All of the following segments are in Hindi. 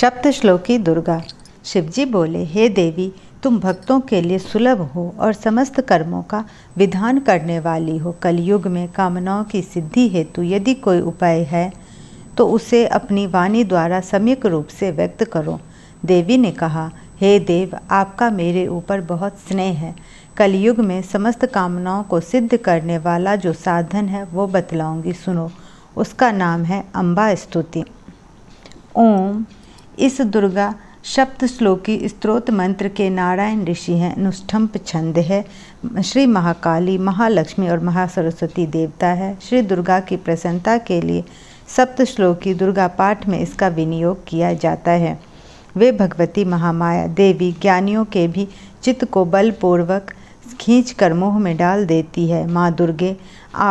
शब्द श्लोकी दुर्गा शिवजी बोले हे देवी तुम भक्तों के लिए सुलभ हो और समस्त कर्मों का विधान करने वाली हो कलयुग में कामनाओं की सिद्धि हेतु यदि कोई उपाय है तो उसे अपनी वाणी द्वारा सम्यक रूप से व्यक्त करो देवी ने कहा हे देव आपका मेरे ऊपर बहुत स्नेह है कलयुग में समस्त कामनाओं को सिद्ध करने वाला जो साधन है वो बतलाऊंगी सुनो उसका नाम है अम्बा स्तुति ओम इस दुर्गा सप्त श्लोकी स्त्रोत मंत्र के नारायण ऋषि हैं अनुष्ठम्प छंद है श्री महाकाली महालक्ष्मी और महासरस्वती देवता है श्री दुर्गा की प्रसन्नता के लिए सप्त श्लोकी दुर्गा पाठ में इसका विनियोग किया जाता है वे भगवती महामाया देवी ज्ञानियों के भी चित्त को बलपूर्वक खींच कर मोह में डाल देती है माँ दुर्गे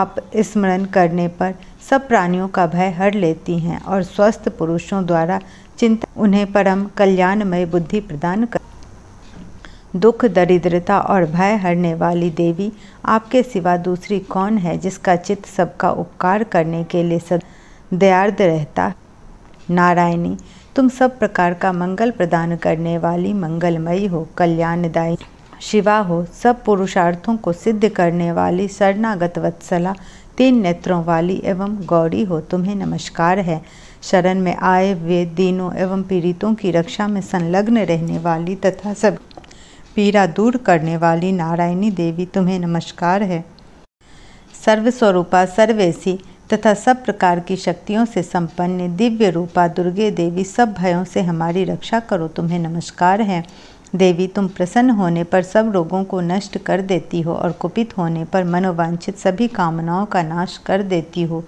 आप स्मरण करने पर सब प्राणियों का भय हर लेती हैं और स्वस्थ पुरुषों द्वारा चिंता उन्हें परम कल्याणमय बुद्धि प्रदान कर दुख दरिद्रता और भय हरने वाली देवी आपके सिवा दूसरी कौन है जिसका चित्त सबका उपकार करने के लिए सद रहता नारायणी तुम सब प्रकार का मंगल प्रदान करने वाली मंगलमयी हो कल्याणदायी शिवा हो सब पुरुषार्थों को सिद्ध करने वाली शरणागत वत्सला तीन नेत्रों वाली एवं गौरी हो तुम्हें नमस्कार है शरण में आए हुए दीनों एवं पीड़ितों की रक्षा में संलग्न रहने वाली तथा सब पीड़ा दूर करने वाली नारायणी देवी तुम्हें नमस्कार है सर्वस्वरूपा सर्वेशी तथा सब प्रकार की शक्तियों से संपन्न दिव्य रूपा दुर्गे देवी सब भयों से हमारी रक्षा करो तुम्हें नमस्कार है देवी तुम प्रसन्न होने पर सब रोगों को नष्ट कर देती हो और कुपित होने पर मनोवांछित सभी कामनाओं का नाश कर देती हो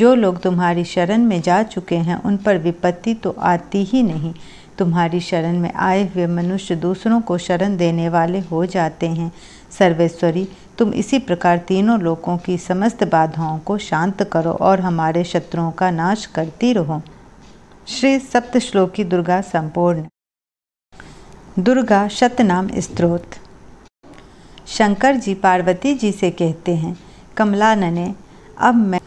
जो लोग तुम्हारी शरण में जा चुके हैं उन पर विपत्ति तो आती ही नहीं तुम्हारी शरण में आए हुए मनुष्य दूसरों को शरण देने वाले हो जाते हैं सर्वेश्वरी तुम इसी प्रकार तीनों लोगों की समस्त बाधाओं को शांत करो और हमारे शत्रुओं का नाश करती रहो श्री सप्तश्लोकी दुर्गा संपूर्ण दुर्गा शतनाम स्त्रोत शंकर जी पार्वती जी से कहते हैं कमला नने अब मैं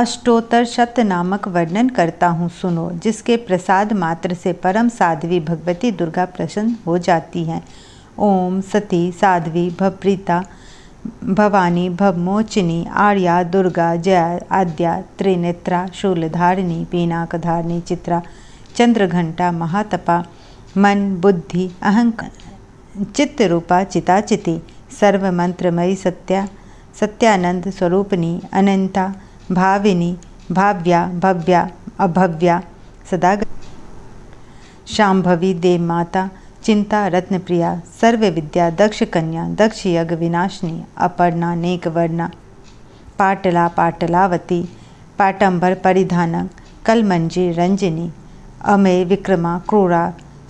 अष्टोत्तर शत नामक वर्णन करता हूँ सुनो जिसके प्रसाद मात्र से परम साध्वी भगवती दुर्गा प्रसन्न हो जाती हैं ओम सती साध्वी भप्रीता भवानी भवमोचिनी आर्या दुर्गा जया आद्या त्रिनेत्रा शूलधारिणी पीनाकधारिणी चित्रा चंद्रघंटा महातपा मन बुद्धि अहंकार चित्त रूपा चिताचिति सर्वमंत्रमयी सत्या सत्यानंद स्वरूपनी अनंता भाविनी भाव्या भव्या अभव्या सदा शांभवी देव माता चिंता रत्न प्रिया सर्व विद्या दक्ष कन्या दक्ष यज्ञ विनाशनी अपर्णा नेकवर्णा पाटला पाटलावती पाटंबर परिधानक कलमंजी रंजनी अमे विक्रमा क्रूरा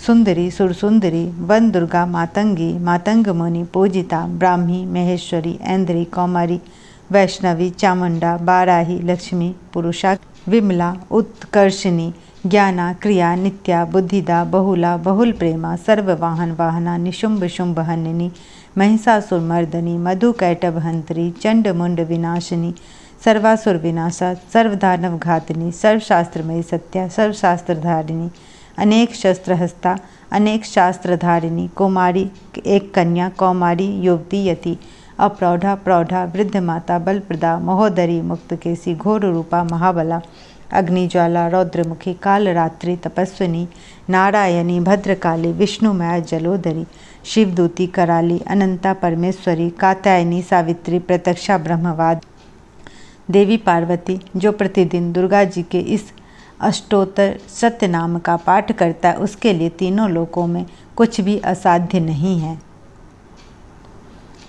सुंदरी सुरसुंदरी वन दुर्गा मातंगी मातंग मुनि पूजिता ब्राह्मी महेश्वरी ऐन्द्री कौमारी वैष्णवी चामुंडा बाराही लक्ष्मी पुरुषा विमला उत्कर्षिणी ज्ञाना क्रिया नित्या बुद्धिदा बहुला बहुल प्रेमा सर्ववाहन वाहना निशुंभ शुंभ हननी महिषासुर मर्दनी मधु कैटभ हंतरी चंड मुंड विनाशिनी सर्वासुर विनाशा सर्वधानव घातनी सर्वशास्त्रमयी सत्या सर्वशास्त्रधारिणी अनेक शस्त्र हस्ता अनेक शास्त्रधारिणी कुमारी एक कन्या कौमारी युवती यति अप्रौढ़ा प्रौढ़ा वृद्ध माता बलप्रदा महोदरी मुक्त केसी घोर रूपा महाबला अग्निज्वाला रौद्रमुखी कालरात्रि तपस्विनी नारायणी भद्रकाली विष्णुमय जलोदरी शिवदूती कराली अनंता परमेश्वरी कात्यायनी सावित्री प्रत्यक्षा ब्रह्मवाद देवी पार्वती जो प्रतिदिन दुर्गा जी के इस अष्टोत्तर सत्य नाम का पाठ करता है उसके लिए तीनों लोकों में कुछ भी असाध्य नहीं है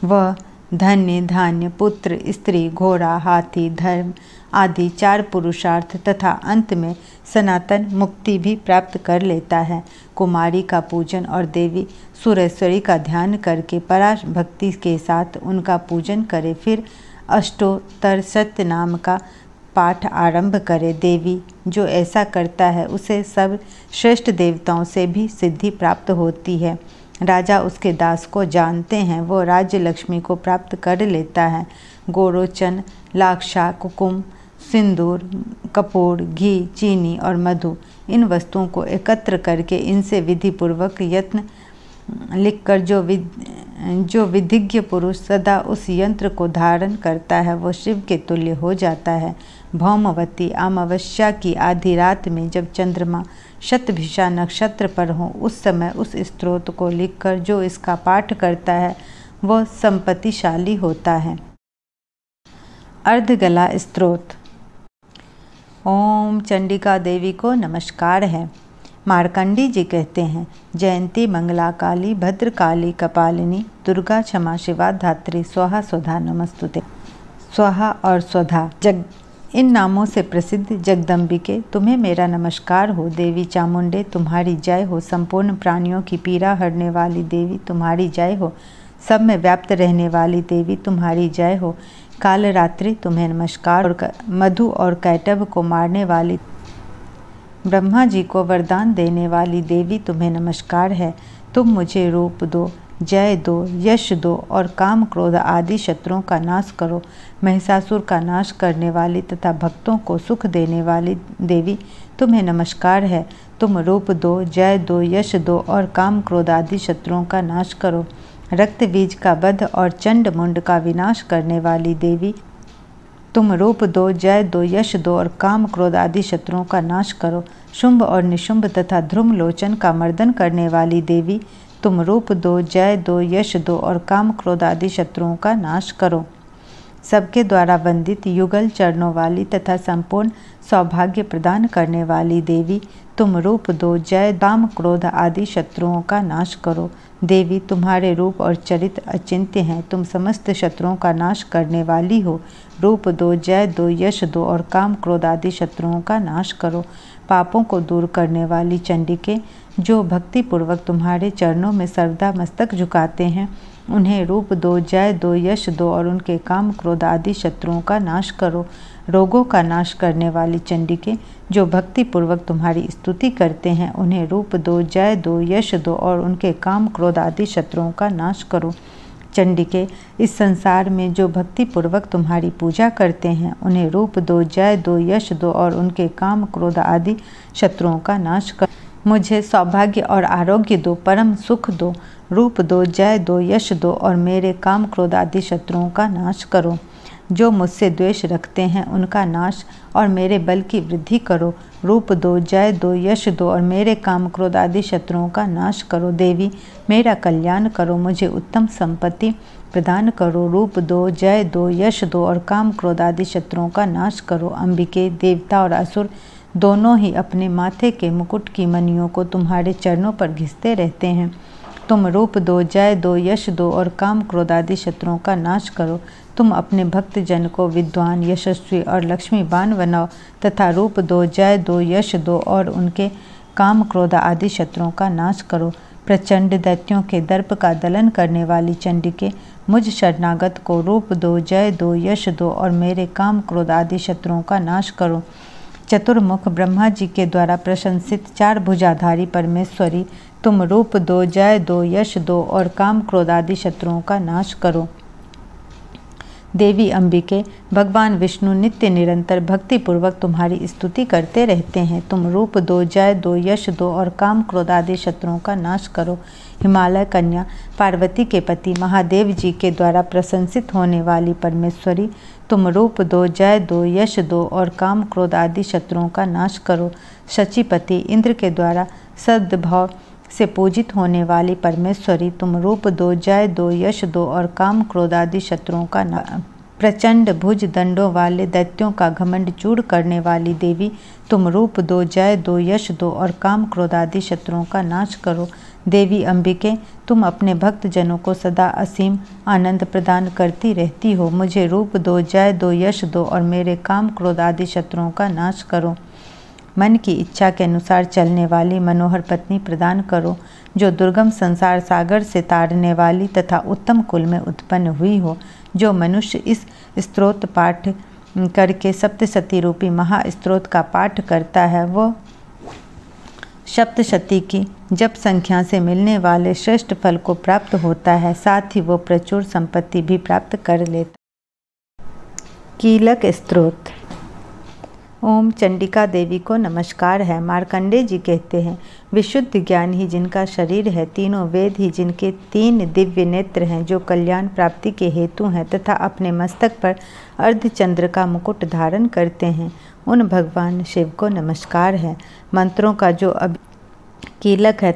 वह धन्य धान्य पुत्र स्त्री घोड़ा हाथी धर्म आदि चार पुरुषार्थ तथा अंत में सनातन मुक्ति भी प्राप्त कर लेता है कुमारी का पूजन और देवी सुरेश्वरी का ध्यान करके परा भक्ति के साथ उनका पूजन करे फिर अष्टोत्तर सत्य नाम का पाठ आरंभ करे देवी जो ऐसा करता है उसे सब श्रेष्ठ देवताओं से भी सिद्धि प्राप्त होती है राजा उसके दास को जानते हैं वो राज्य लक्ष्मी को प्राप्त कर लेता है गोरोचन लाक्षा कुकुम सिंदूर कपूर घी चीनी और मधु इन वस्तुओं को एकत्र करके इनसे विधिपूर्वक यत्न लिखकर जो विद जो विधिज्ञ पुरुष सदा उस यंत्र को धारण करता है वह शिव के तुल्य हो जाता है भौमवती अमावस्या की आधी रात में जब चंद्रमा शतभिषा नक्षत्र पर हो उस समय उस स्त्रोत को लिखकर जो इसका पाठ करता है वह संपत्तिशाली होता है अर्धगला स्त्रोत ओम चंडिका देवी को नमस्कार है मार्कंडी जी कहते हैं जयंती मंगला काली भद्रकाली कपालिनी दुर्गा क्षमा शिवा धात्री स्वाहा स्वधा नमस्तुते स्वाहा और स्वधा जग इन नामों से प्रसिद्ध जगदम्बिके तुम्हें मेरा नमस्कार हो देवी चामुंडे तुम्हारी जय हो संपूर्ण प्राणियों की पीड़ा हरने वाली देवी तुम्हारी जय हो सब में व्याप्त रहने वाली देवी तुम्हारी जय हो काल रात्रि तुम्हें नमस्कार और मधु और कैटभ को मारने वाली ब्रह्मा जी को वरदान देने वाली देवी तुम्हें नमस्कार है तुम मुझे रूप दो जय दो यश दो और काम क्रोध आदि शत्रुओं का नाश करो महिषासुर का नाश करने वाली तथा भक्तों को सुख देने वाली देवी तुम्हें नमस्कार है तुम रूप दो जय दो यश दो और काम क्रोध आदि शत्रुओं का नाश करो रक्त बीज का बध और चंड मुंड का विनाश करने वाली देवी तुम रूप दो जय दो यश दो और काम क्रोध आदि शत्रुओं का नाश करो शुंभ और निशुंभ तथा ध्रुम लोचन का मर्दन करने वाली देवी तुम रूप दो जय दो यश दो और काम क्रोध आदि शत्रुओं का नाश करो सबके द्वारा वंदित युगल चरणों वाली तथा संपूर्ण सौभाग्य प्रदान करने वाली देवी तुम रूप दो जय दाम क्रोध आदि शत्रुओं का नाश करो देवी तुम्हारे रूप और चरित्र अचिंत्य हैं तुम समस्त शत्रुओं का नाश करने वाली हो रूप दो जय दो यश दो और काम क्रोध आदि शत्रुओं का नाश करो पापों को दूर करने वाली चंडिके जो भक्तिपूर्वक तुम्हारे चरणों में सर्वदा मस्तक झुकाते हैं उन्हें रूप दो जय दो यश दो और उनके काम क्रोध आदि शत्रुओं का नाश करो रोगों का नाश करने वाली चंडिके जो भक्तिपूर्वक तुम्हारी स्तुति करते हैं उन्हें रूप दो जय दो यश दो और उनके काम क्रोध आदि शत्रुओं का नाश करो चंडिके इस संसार में जो भक्तिपूर्वक तुम्हारी पूजा करते हैं उन्हें रूप दो जय दो यश दो और उनके काम क्रोध आदि शत्रुओं का नाश करो मुझे सौभाग्य और आरोग्य दो परम सुख दो रूप दो जय दो यश दो और मेरे काम क्रोध आदि शत्रुओं का नाश करो जो मुझसे द्वेष रखते हैं उनका नाश और मेरे बल की वृद्धि करो रूप दो जय दो यश दो और मेरे काम क्रोध आदि शत्रुओं का नाश करो देवी मेरा कल्याण करो मुझे उत्तम संपत्ति प्रदान करो रूप दो जय दो यश दो और काम क्रोध आदि शत्रुओं का नाश करो अंबिके देवता और असुर दोनों ही अपने माथे के मुकुट की मनियों को तुम्हारे चरणों पर घिसते रहते हैं तुम रूप दो जय दो यश दो और काम क्रोधादि शत्रुओं का नाश करो तुम अपने भक्त जन को विद्वान यशस्वी और लक्ष्मीबान बनाओ तथा रूप दो जय दो यश दो और उनके काम क्रोध आदि शत्रुओं का नाश करो प्रचंड दैत्यों के दर्प का दलन करने वाली चंडिके मुझ शरणागत को रूप दो जय दो यश दो और मेरे काम क्रोध आदि शत्रुओं का नाश करो चतुर्मुख ब्रह्मा जी के द्वारा प्रशंसित चार भुजाधारी परमेश्वरी तुम रूप दो जय दो यश दो और काम क्रोधादि शत्रुओं का नाश करो देवी अंबिके भगवान विष्णु नित्य निरंतर भक्तिपूर्वक तुम्हारी स्तुति करते रहते हैं तुम रूप दो जय दो यश दो और काम क्रोध आदि शत्रुओं का नाश करो हिमालय कन्या पार्वती के पति महादेव जी के द्वारा प्रशंसित होने वाली परमेश्वरी तुम रूप दो जय दो यश दो और काम क्रोध आदि शत्रुओं का नाश करो शचिपति इंद्र के द्वारा सद्भाव से पूजित होने वाली परमेश्वरी तुम रूप दो जय दो यश दो और काम क्रोध आदि शत्रुओं का ना प्रचंड भुज दंडों वाले दैत्यों का घमंड चूर करने वाली देवी तुम रूप दो जय दो यश दो और काम क्रोध आदि शत्रुओं का नाश करो देवी अंबिके तुम अपने भक्तजनों को सदा असीम आनंद प्रदान करती रहती हो मुझे रूप दो जय दो यश दो और मेरे काम क्रोध आदि शत्रुओं का नाश करो मन की इच्छा के अनुसार चलने वाली मनोहर पत्नी प्रदान करो जो दुर्गम संसार सागर से तारने वाली तथा उत्तम कुल में उत्पन्न हुई हो जो मनुष्य इस स्त्रोत पाठ करके सप्तशती रूपी महास्त्रोत का पाठ करता है वो सप्तशती की जब संख्या से मिलने वाले श्रेष्ठ फल को प्राप्त होता है साथ ही वो प्रचुर संपत्ति भी प्राप्त कर लेता कीलक स्त्रोत ओम चंडिका देवी को नमस्कार है मार्कंडे जी कहते हैं विशुद्ध ज्ञान ही जिनका शरीर है तीनों वेद ही जिनके तीन दिव्य नेत्र हैं जो कल्याण प्राप्ति के हेतु हैं तथा अपने मस्तक पर अर्धचंद्र का मुकुट धारण करते हैं उन भगवान शिव को नमस्कार है मंत्रों का जो अब कीलक है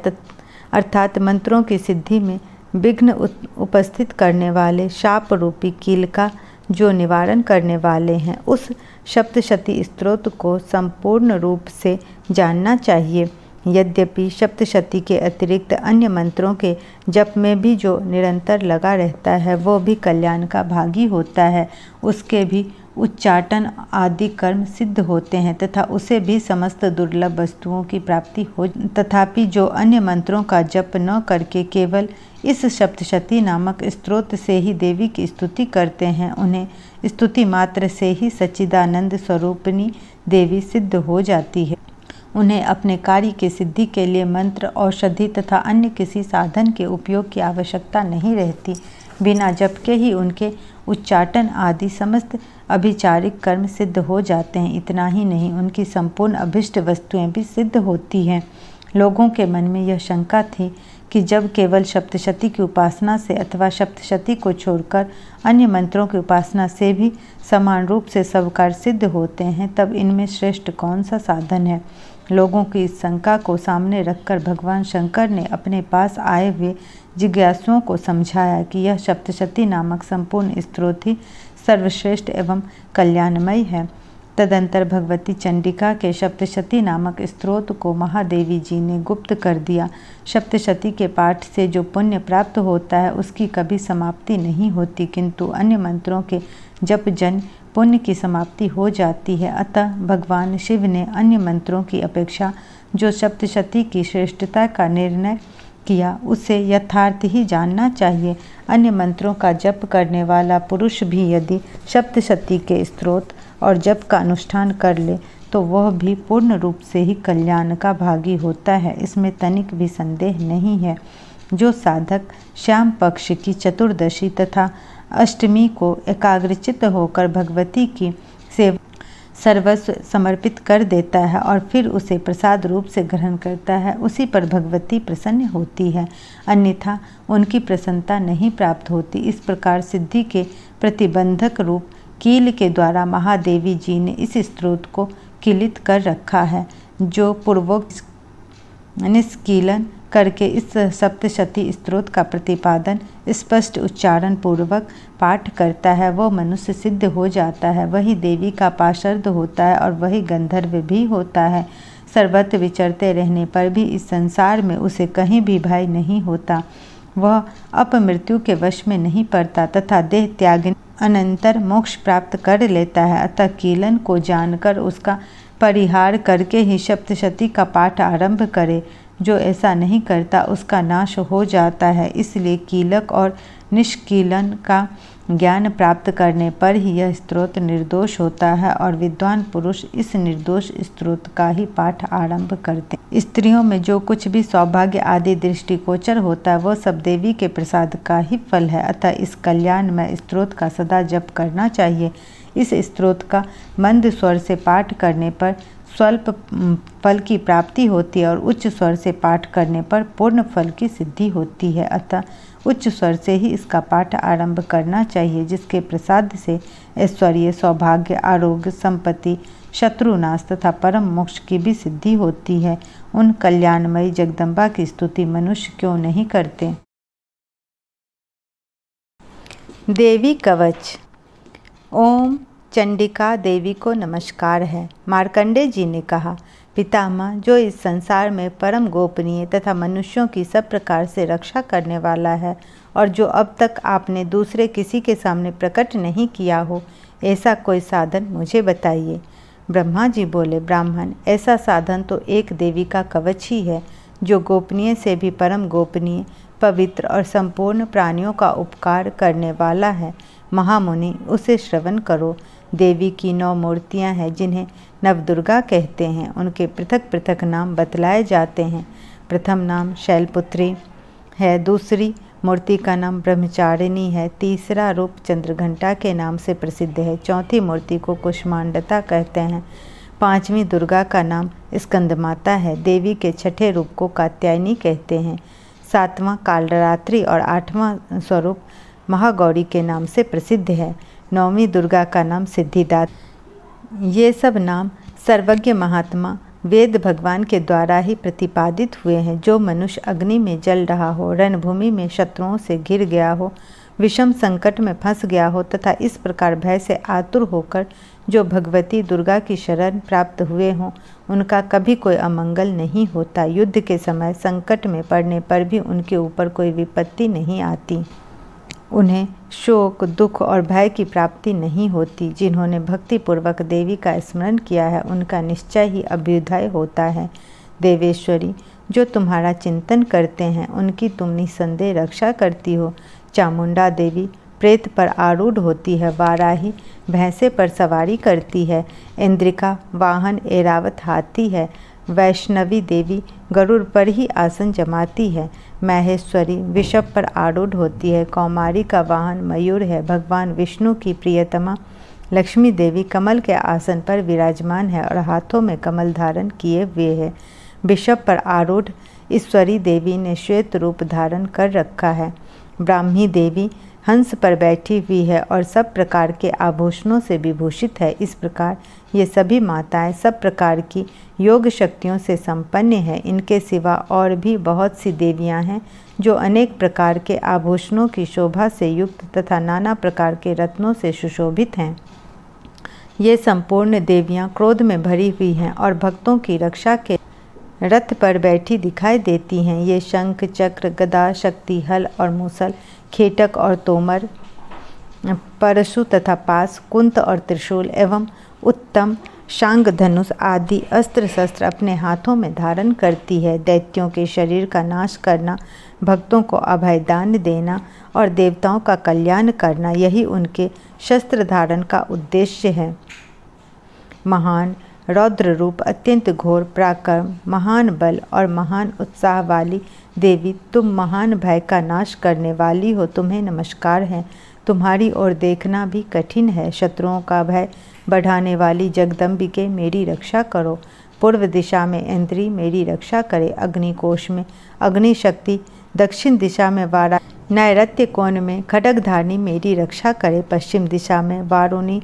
अर्थात मंत्रों की सिद्धि में विघ्न उपस्थित करने वाले शाप रूपी कील का जो निवारण करने वाले हैं उस सप्तशती स्त्रोत को संपूर्ण रूप से जानना चाहिए यद्यपि सप्तशती के अतिरिक्त अन्य मंत्रों के जप में भी जो निरंतर लगा रहता है वो भी कल्याण का भागी होता है उसके भी उच्चाटन आदि कर्म सिद्ध होते हैं तथा उसे भी समस्त दुर्लभ वस्तुओं की प्राप्ति हो तथापि जो अन्य मंत्रों का जप न करके केवल इस सप्तशती नामक स्त्रोत से ही देवी की स्तुति करते हैं उन्हें स्तुति मात्र से ही सच्चिदानंद स्वरूपनी देवी सिद्ध हो जाती है उन्हें अपने कार्य की सिद्धि के लिए मंत्र औषधि तथा अन्य किसी साधन के उपयोग की आवश्यकता नहीं रहती बिना जप के ही उनके उच्चाटन आदि समस्त अभिचारिक कर्म सिद्ध हो जाते हैं इतना ही नहीं उनकी संपूर्ण अभिष्ट वस्तुएं भी सिद्ध होती हैं लोगों के मन में यह शंका थी कि जब केवल सप्तशती की उपासना से अथवा सप्तशती को छोड़कर अन्य मंत्रों की उपासना से भी समान रूप से सब कार्य सिद्ध होते हैं तब इनमें श्रेष्ठ कौन सा साधन है लोगों की इस शंका को सामने रखकर भगवान शंकर ने अपने पास आए हुए जिज्ञासुओं को समझाया कि यह सप्तशती नामक संपूर्ण स्त्रोत ही सर्वश्रेष्ठ एवं कल्याणमय है तदंतर भगवती चंडिका के सप्तशती नामक स्त्रोत को महादेवी जी ने गुप्त कर दिया सप्तशती के पाठ से जो पुण्य प्राप्त होता है उसकी कभी समाप्ति नहीं होती किंतु अन्य मंत्रों के जप जन पुण्य की समाप्ति हो जाती है अतः भगवान शिव ने अन्य मंत्रों की अपेक्षा जो सप्तशती की श्रेष्ठता का निर्णय किया उसे यथार्थ ही जानना चाहिए अन्य मंत्रों का जप करने वाला पुरुष भी यदि सप्तशती के स्त्रोत और जप का अनुष्ठान कर ले तो वह भी पूर्ण रूप से ही कल्याण का भागी होता है इसमें तनिक भी संदेह नहीं है जो साधक श्याम पक्ष की चतुर्दशी तथा अष्टमी को एकाग्रचित होकर भगवती की सेवा सर्वस्व समर्पित कर देता है और फिर उसे प्रसाद रूप से ग्रहण करता है उसी पर भगवती प्रसन्न होती है अन्यथा उनकी प्रसन्नता नहीं प्राप्त होती इस प्रकार सिद्धि के प्रतिबंधक रूप कील के द्वारा महादेवी जी ने इस स्त्रोत को किलित कर रखा है जो पूर्वोक्त निष्कीलन करके इस सप्तशती स्त्रोत का प्रतिपादन स्पष्ट उच्चारण पूर्वक पाठ करता है वह मनुष्य सिद्ध हो जाता है वही देवी का पाशर्द होता है और वही गंधर्व भी होता है सर्वत्र विचरते रहने पर भी इस संसार में उसे कहीं भी भय नहीं होता वह अपमृत्यु के वश में नहीं पड़ता तथा देह त्याग अनंतर मोक्ष प्राप्त कर लेता है अतः कीलन को जानकर उसका परिहार करके ही सप्तशती का पाठ आरंभ करे जो ऐसा नहीं करता उसका नाश हो जाता है इसलिए कीलक और निष्कीलन का ज्ञान प्राप्त करने पर ही यह स्त्रोत निर्दोष होता है और विद्वान पुरुष इस निर्दोष स्त्रोत का ही पाठ आरंभ करते हैं स्त्रियों में जो कुछ भी सौभाग्य आदि दृष्टिकोचर होता है वह सब देवी के प्रसाद का ही फल है अतः इस कल्याण में स्त्रोत का सदा जप करना चाहिए इस स्त्रोत का मंद स्वर से पाठ करने पर स्वल्प फल की प्राप्ति होती है और उच्च स्वर से पाठ करने पर पूर्ण फल की सिद्धि होती है अतः उच्च स्वर से ही इसका पाठ आरंभ करना चाहिए जिसके प्रसाद से ऐश्वर्य सौभाग्य आरोग्य संपत्ति शत्रुनाश तथा परम मोक्ष की भी सिद्धि होती है उन कल्याणमयी जगदम्बा की स्तुति मनुष्य क्यों नहीं करते देवी कवच ओम चंडिका देवी को नमस्कार है मार्कंडे जी ने कहा पितामह जो इस संसार में परम गोपनीय तथा मनुष्यों की सब प्रकार से रक्षा करने वाला है और जो अब तक आपने दूसरे किसी के सामने प्रकट नहीं किया हो ऐसा कोई साधन मुझे बताइए ब्रह्मा जी बोले ब्राह्मण ऐसा साधन तो एक देवी का कवच ही है जो गोपनीय से भी परम गोपनीय पवित्र और संपूर्ण प्राणियों का उपकार करने वाला है महामुनि उसे श्रवण करो देवी की नौ मूर्तियां हैं जिन्हें नवदुर्गा कहते हैं उनके पृथक पृथक नाम बतलाए जाते हैं प्रथम नाम शैलपुत्री है दूसरी मूर्ति का नाम ब्रह्मचारिणी है तीसरा रूप चंद्रघंटा के नाम से प्रसिद्ध है चौथी मूर्ति को कुष्मांडता कहते हैं पांचवी दुर्गा का नाम स्कंदमाता है देवी के छठे रूप को कात्यायनी कहते हैं सातवां कालरात्रि और आठवां स्वरूप महागौरी के नाम से प्रसिद्ध है नौवीं दुर्गा का नाम सिद्धिदात्री ये सब नाम सर्वज्ञ महात्मा वेद भगवान के द्वारा ही प्रतिपादित हुए हैं जो मनुष्य अग्नि में जल रहा हो रणभूमि में शत्रुओं से घिर गया हो विषम संकट में फंस गया हो तथा इस प्रकार भय से आतुर होकर जो भगवती दुर्गा की शरण प्राप्त हुए हों उनका कभी कोई अमंगल नहीं होता युद्ध के समय संकट में पड़ने पर भी उनके ऊपर कोई विपत्ति नहीं आती उन्हें शोक दुख और भय की प्राप्ति नहीं होती जिन्होंने भक्तिपूर्वक देवी का स्मरण किया है उनका निश्चय ही अभ्युदय होता है देवेश्वरी जो तुम्हारा चिंतन करते हैं उनकी तुम निसंदेह रक्षा करती हो चामुंडा देवी प्रेत पर आरूढ़ होती है वाराही भैंसे पर सवारी करती है इंद्रिका वाहन एरावत हाथी है वैष्णवी देवी गरुड़ पर ही आसन जमाती है महेश्वरी विषभ पर आरूढ़ होती है कौमारी का वाहन मयूर है भगवान विष्णु की प्रियतमा लक्ष्मी देवी कमल के आसन पर विराजमान है और हाथों में कमल धारण किए हुए है विषभ पर आरूढ़ ईश्वरी देवी ने श्वेत रूप धारण कर रखा है ब्राह्मी देवी हंस पर बैठी हुई है और सब प्रकार के आभूषणों से विभूषित है इस प्रकार ये सभी माताएं सब प्रकार की योग शक्तियों से संपन्न हैं इनके सिवा और भी बहुत सी देवियां हैं जो अनेक प्रकार के आभूषणों की शोभा से युक्त तथा नाना प्रकार के रत्नों से सुशोभित हैं ये संपूर्ण देवियां क्रोध में भरी हुई हैं और भक्तों की रक्षा के रथ पर बैठी दिखाई देती हैं ये शंख चक्र गदा शक्ति हल और मूसल खेटक और तोमर परशु तथा पास कुंत और त्रिशूल एवं उत्तम शांग धनुष आदि अस्त्र शस्त्र अपने हाथों में धारण करती है दैत्यों के शरीर का नाश करना भक्तों को अभयदान देना और देवताओं का कल्याण करना यही उनके शस्त्र धारण का उद्देश्य है महान रौद्र रूप अत्यंत घोर पराक्रम महान बल और महान उत्साह वाली देवी तुम महान भय का नाश करने वाली हो तुम्हें नमस्कार है तुम्हारी ओर देखना भी कठिन है शत्रुओं का भय बढ़ाने वाली जगदम्बिके मेरी रक्षा करो पूर्व दिशा में इंद्री मेरी रक्षा करे अग्निकोश में अग्नि शक्ति दक्षिण दिशा में वारा नैरत्य कोण में खडकधारणी मेरी रक्षा करे पश्चिम दिशा में वारुणी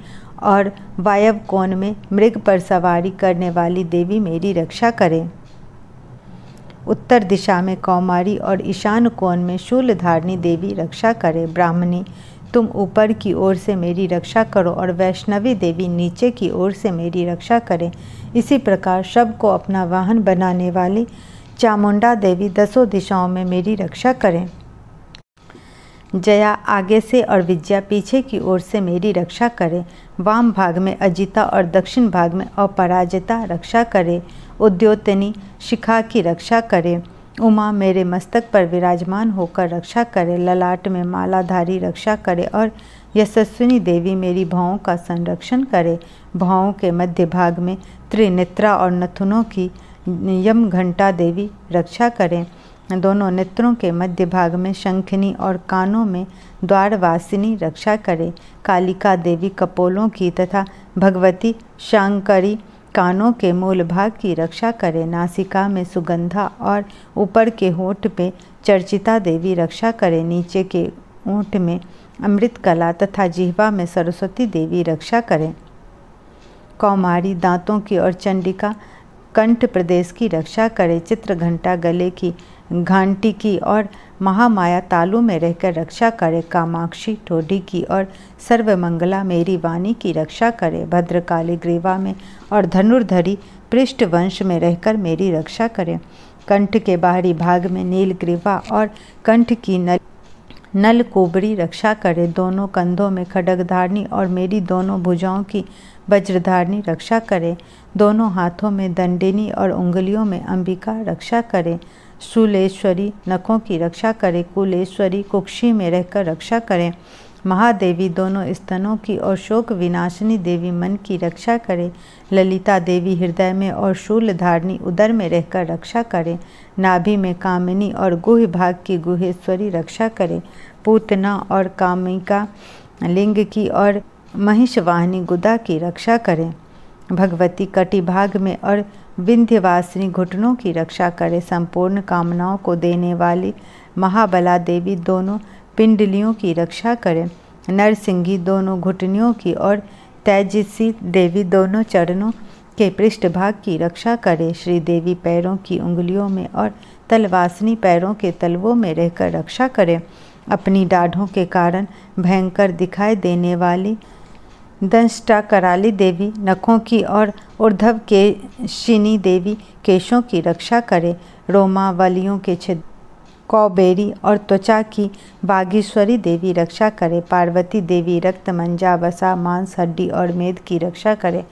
और वायव कोण में मृग पर सवारी करने वाली देवी मेरी रक्षा करे उत्तर दिशा में कौमारी और ईशान कोण में शूलधारणी देवी रक्षा करे ब्राह्मणी तुम ऊपर की ओर से मेरी रक्षा करो और वैष्णवी देवी नीचे की ओर से मेरी रक्षा करें इसी प्रकार शब को अपना वाहन बनाने वाली चामुंडा देवी दसों दिशाओं में मेरी रक्षा करें जया आगे से और विजया पीछे की ओर से मेरी रक्षा करे वाम भाग में अजिता और दक्षिण भाग में अपराजिता रक्षा करे उद्योतनी शिखा की रक्षा करें उमा मेरे मस्तक पर विराजमान होकर रक्षा करे ललाट में मालाधारी रक्षा करे और यशस्विनी देवी मेरी भावों का संरक्षण करे भावों के मध्य भाग में त्रिनेत्रा और नथुनों की यम घंटा देवी रक्षा करें दोनों नेत्रों के मध्य भाग में शंखनी और कानों में द्वारवासिनी रक्षा करें कालिका देवी कपोलों की तथा भगवती शांकरी कानों के मूल भाग की रक्षा करें नासिका में सुगंधा और ऊपर के होठ पे चर्चिता देवी रक्षा करें नीचे के ऊँट में अमृत कला तथा जिह्वा में सरस्वती देवी रक्षा करें कौमारी दांतों की और चंडिका कंठ प्रदेश की रक्षा करे चित्र घंटा गले की घांटी की और महामाया तालु में रहकर रक्षा करे कामाक्षी ठोडी की और सर्वमंगला मेरी वाणी की रक्षा करे भद्रकाली ग्रीवा में और धनुर्धरी पृष्ठवंश में रहकर मेरी रक्षा करे कंठ के बाहरी भाग में नील ग्रीवा और कंठ की नल नल कोबरी रक्षा करे दोनों कंधों में खडगधारणी और मेरी दोनों भुजाओं की वज्रधारणी रक्षा करे दोनों हाथों में दंडिनी और उंगलियों में अंबिका रक्षा करें शूलेश्वरी नखों की रक्षा करें कुलेश्वरी कुक्षी में रहकर रक्षा करें महादेवी दोनों स्तनों की और शोक विनाशनी देवी मन की रक्षा करें ललिता देवी हृदय में और शूल धारणी उदर में रहकर रक्षा करें नाभि में कामिनी और गुह भाग की गुहेश्वरी रक्षा करें पूतना और कामिका लिंग की और महिषवाहिनी गुदा की रक्षा करें भगवती कटिभाग में और विंध्यवासिनी घुटनों की रक्षा करे संपूर्ण कामनाओं को देने वाली महाबला देवी दोनों पिंडलियों की रक्षा करें नरसिंगी दोनों घुटनियों की और तेजसी देवी दोनों चरणों के पृष्ठभाग की रक्षा करे श्री देवी पैरों की उंगलियों में और तलवासिनी पैरों के तलवों में रहकर रक्षा करे अपनी डाढ़ों के कारण भयंकर दिखाई देने वाली दंष्टा कराली देवी नखों की और ऊर्धव के शिनी देवी केशों की रक्षा करे वलियों के छिद कौबेरी और त्वचा की बागेश्वरी देवी रक्षा करे पार्वती देवी रक्त मंजा वसा मांस हड्डी और मेद की रक्षा करे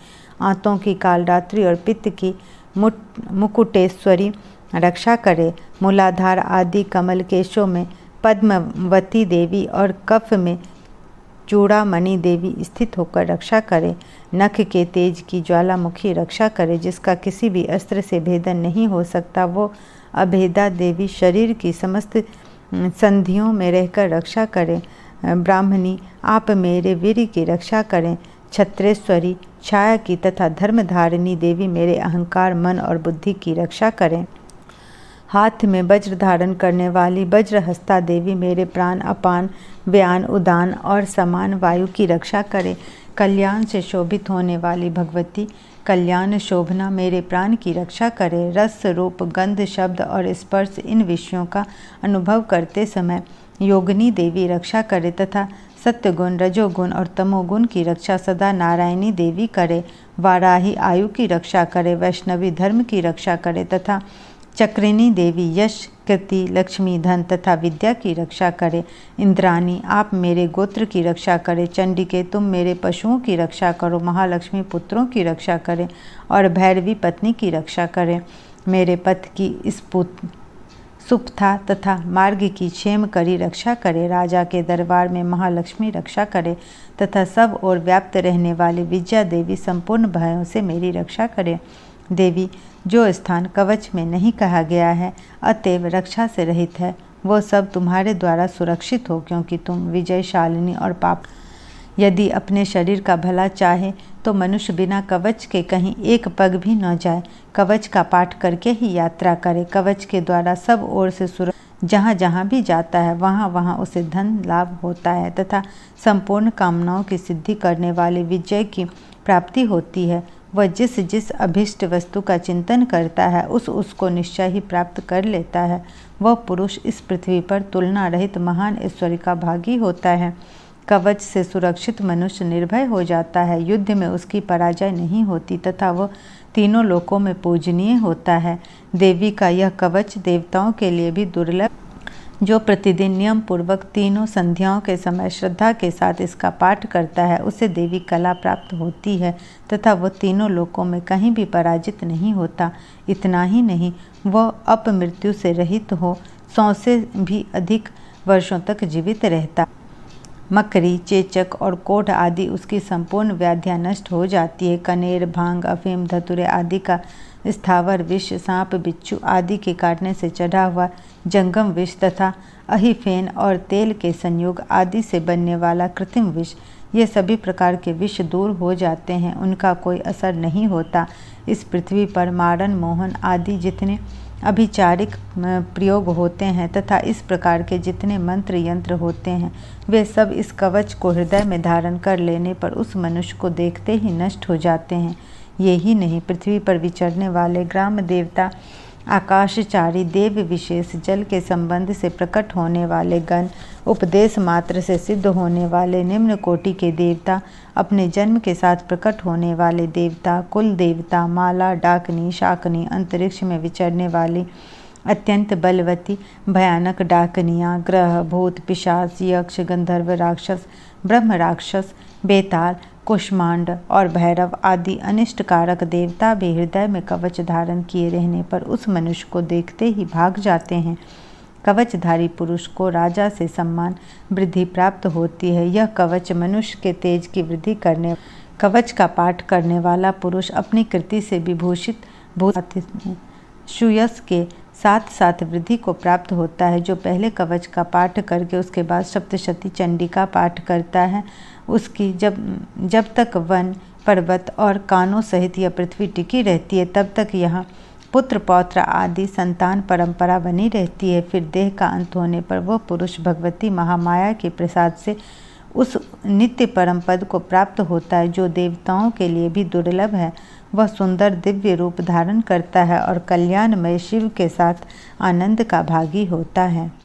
आंतों की कालरात्रि और पित्त की मुट मुकुटेश्वरी रक्षा करे मूलाधार आदि कमल केशों में पद्मवती देवी और कफ में चूड़ामणि देवी स्थित होकर रक्षा करे नख के तेज की ज्वालामुखी रक्षा करे जिसका किसी भी अस्त्र से भेदन नहीं हो सकता वो अभेदा देवी शरीर की समस्त संधियों में रहकर रक्षा करें ब्राह्मणी आप मेरे वीर की रक्षा करें छत्रेश्वरी छाया की तथा धर्मधारिणी देवी मेरे अहंकार मन और बुद्धि की रक्षा करें हाथ में वज्र धारण करने वाली वज्रहस्ता देवी मेरे प्राण अपान व्यान उदान और समान वायु की रक्षा करे कल्याण से शोभित होने वाली भगवती कल्याण शोभना मेरे प्राण की रक्षा करे रस रूप गंध शब्द और स्पर्श इन विषयों का अनुभव करते समय योगिनी देवी रक्षा करे तथा सत्यगुण रजोगुण और तमोगुण की रक्षा सदा नारायणी देवी करे वाराही आयु की रक्षा करे वैष्णवी धर्म की रक्षा करे तथा चक्रिनी देवी यश कृति लक्ष्मी धन तथा विद्या की रक्षा करे इंद्राणी आप मेरे गोत्र की रक्षा करें चंडिके तुम मेरे पशुओं की रक्षा करो महालक्ष्मी पुत्रों की रक्षा करें और भैरवी पत्नी की रक्षा करें मेरे पथ की इस पुत्र सुपथा तथा मार्ग की क्षेम करी रक्षा करे राजा के दरबार में महालक्ष्मी रक्षा करे तथा सब और व्याप्त रहने वाली विद्या देवी संपूर्ण भयों से मेरी रक्षा करे देवी जो स्थान कवच में नहीं कहा गया है अतएव रक्षा से रहित है वो सब तुम्हारे द्वारा सुरक्षित हो क्योंकि तुम विजयशालिनी और पाप यदि अपने शरीर का भला चाहे तो मनुष्य बिना कवच के कहीं एक पग भी न जाए कवच का पाठ करके ही यात्रा करे कवच के द्वारा सब ओर से सुर जहाँ जहाँ भी जाता है वहाँ वहाँ उसे धन लाभ होता है तथा संपूर्ण कामनाओं की सिद्धि करने वाले विजय की प्राप्ति होती है वह जिस जिस अभिष्ट वस्तु का चिंतन करता है उस उसको निश्चय ही प्राप्त कर लेता है वह पुरुष इस पृथ्वी पर तुलना रहित महान ईश्वरी का भागी होता है कवच से सुरक्षित मनुष्य निर्भय हो जाता है युद्ध में उसकी पराजय नहीं होती तथा वह तीनों लोकों में पूजनीय होता है देवी का यह कवच देवताओं के लिए भी दुर्लभ जो प्रतिदिन नियम पूर्वक तीनों संध्याओं के समय श्रद्धा के साथ इसका पाठ करता है उसे देवी कला प्राप्त होती है तथा वह तीनों लोकों में कहीं भी पराजित नहीं होता इतना ही नहीं वह अपमृत्यु से रहित हो सौ से भी अधिक वर्षों तक जीवित रहता मकरी चेचक और कोठ आदि उसकी संपूर्ण व्याधियाँ नष्ट हो जाती है कनेर भांग अफीम धतुरे आदि का स्थावर विष सांप बिच्छू आदि के काटने से चढ़ा हुआ जंगम विष तथा अहिफेन और तेल के संयोग आदि से बनने वाला कृत्रिम विष ये सभी प्रकार के विष दूर हो जाते हैं उनका कोई असर नहीं होता इस पृथ्वी पर मारन मोहन आदि जितने अभिचारिक प्रयोग होते हैं तथा इस प्रकार के जितने मंत्र यंत्र होते हैं वे सब इस कवच को हृदय में धारण कर लेने पर उस मनुष्य को देखते ही नष्ट हो जाते हैं ये ही नहीं पृथ्वी पर विचरने वाले ग्राम देवता आकाशचारी देव विशेष जल के संबंध से प्रकट होने वाले गण उपदेश मात्र से सिद्ध होने वाले निम्न कोटि के देवता अपने जन्म के साथ प्रकट होने वाले देवता कुल देवता माला डाकनी शाकनी अंतरिक्ष में विचरने वाली अत्यंत बलवती भयानक डाकनियाँ ग्रह भूत पिशाच यक्ष गंधर्व राक्षस ब्रह्म राक्षस बेताल कुष्मांड और भैरव आदि अनिष्ट कारक देवता भी हृदय में कवच धारण किए रहने पर उस मनुष्य को देखते ही भाग जाते हैं कवचधारी पुरुष को राजा से सम्मान वृद्धि प्राप्त होती है यह कवच मनुष्य के तेज की वृद्धि करने कवच का पाठ करने वाला पुरुष अपनी कृति से विभूषित भूत सुयस के साथ साथ वृद्धि को प्राप्त होता है जो पहले कवच का पाठ करके उसके बाद सप्तशती चंडी का पाठ करता है उसकी जब जब तक वन पर्वत और कानों सहित यह पृथ्वी टिकी रहती है तब तक यहाँ पुत्र पौत्र आदि संतान परंपरा बनी रहती है फिर देह का अंत होने पर वह पुरुष भगवती महामाया के प्रसाद से उस नित्य परम पद को प्राप्त होता है जो देवताओं के लिए भी दुर्लभ है वह सुंदर दिव्य रूप धारण करता है और कल्याणमय शिव के साथ आनंद का भागी होता है